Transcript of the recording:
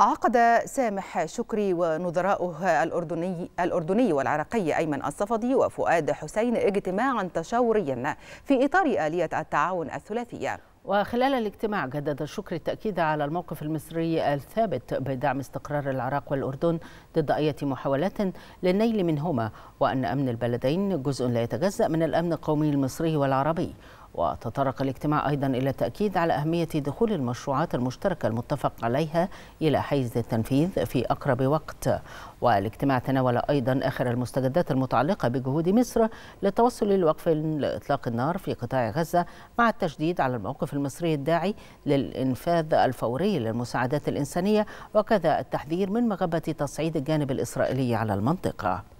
عقد سامح شكري ونظراؤه الأردني, الأردني والعراقي أيمن الصفدي وفؤاد حسين اجتماعا تشاوريا في إطار آلية التعاون الثلاثية وخلال الاجتماع جدد الشكر التأكيد على الموقف المصري الثابت بدعم استقرار العراق والأردن ضد أي محاولات للنيل منهما وأن أمن البلدين جزء لا يتجزأ من الأمن القومي المصري والعربي وتطرق الاجتماع أيضا إلى التأكيد على أهمية دخول المشروعات المشتركة المتفق عليها إلى حيز التنفيذ في أقرب وقت والاجتماع تناول أيضا آخر المستجدات المتعلقة بجهود مصر للتوصل لوقف لإطلاق النار في قطاع غزة مع التشديد على الموقف المصري الداعي للإنفاذ الفوري للمساعدات الإنسانية وكذا التحذير من مغبة تصعيد الجانب الإسرائيلي على المنطقة